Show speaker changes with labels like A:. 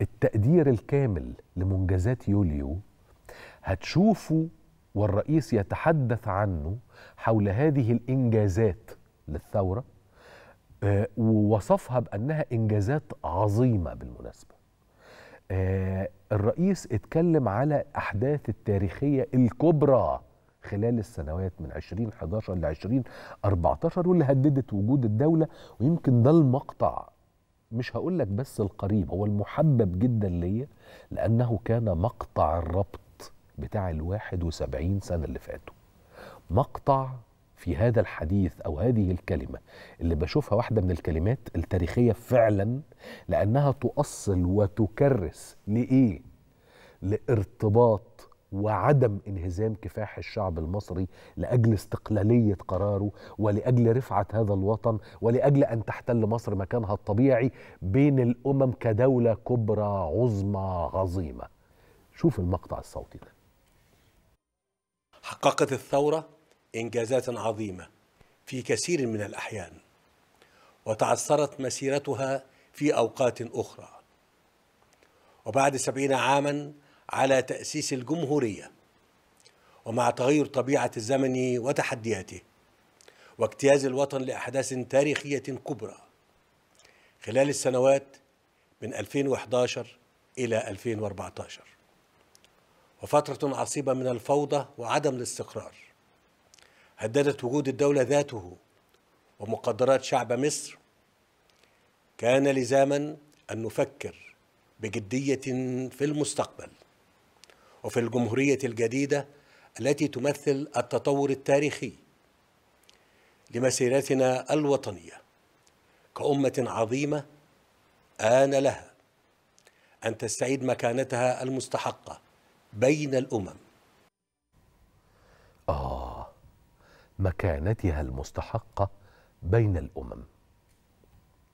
A: التقدير الكامل لمنجزات يوليو هتشوفوا والرئيس يتحدث عنه حول هذه الإنجازات للثورة آه، ووصفها بأنها إنجازات عظيمة بالمناسبة آه، الرئيس اتكلم على أحداث التاريخية الكبرى خلال السنوات من 2011 ل 2014 واللي هددت وجود الدولة ويمكن ده المقطع مش هقول لك بس القريب هو المحبب جدا ليا لانه كان مقطع الربط بتاع الواحد وسبعين سنه اللي فاتوا مقطع في هذا الحديث او هذه الكلمه اللي بشوفها واحده من الكلمات التاريخيه فعلا لانها تؤصل وتكرس لايه لارتباط وعدم انهزام كفاح الشعب المصري لاجل استقلاليه قراره ولاجل رفعه هذا الوطن ولاجل ان تحتل مصر مكانها الطبيعي بين الامم كدوله كبرى عظمى عظيمه. شوف المقطع الصوتي ده.
B: حققت الثوره انجازات عظيمه في كثير من الاحيان وتعثرت مسيرتها في اوقات اخرى وبعد سبعين عاما على تأسيس الجمهورية ومع تغير طبيعة الزمن وتحدياته واجتياز الوطن لأحداث تاريخية كبرى خلال السنوات من 2011 إلى 2014 وفترة عصيبة من الفوضى وعدم الاستقرار هددت وجود الدولة ذاته ومقدرات شعب مصر كان لزاما أن نفكر بجدية في المستقبل وفي الجمهورية الجديدة التي تمثل التطور التاريخي لمسيرتنا الوطنية كأمة عظيمة آن لها أن تستعيد مكانتها المستحقة بين الأمم
A: آه مكانتها المستحقة بين الأمم